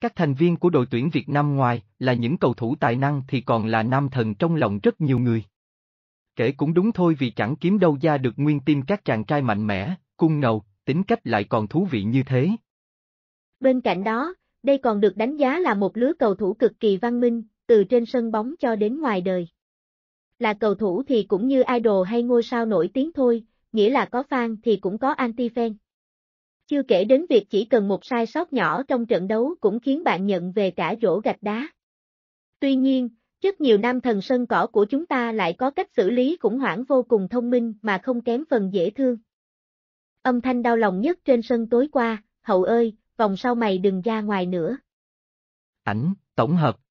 Các thành viên của đội tuyển Việt Nam ngoài là những cầu thủ tài năng thì còn là nam thần trong lòng rất nhiều người. Kể cũng đúng thôi vì chẳng kiếm đâu ra được nguyên tim các chàng trai mạnh mẽ, cung ngầu, tính cách lại còn thú vị như thế. Bên cạnh đó, đây còn được đánh giá là một lứa cầu thủ cực kỳ văn minh, từ trên sân bóng cho đến ngoài đời. Là cầu thủ thì cũng như idol hay ngôi sao nổi tiếng thôi, nghĩa là có fan thì cũng có anti-fan. Chưa kể đến việc chỉ cần một sai sót nhỏ trong trận đấu cũng khiến bạn nhận về cả rổ gạch đá. Tuy nhiên, rất nhiều nam thần sân cỏ của chúng ta lại có cách xử lý khủng hoảng vô cùng thông minh mà không kém phần dễ thương. Âm thanh đau lòng nhất trên sân tối qua, hậu ơi, vòng sau mày đừng ra ngoài nữa. Ảnh, tổng hợp,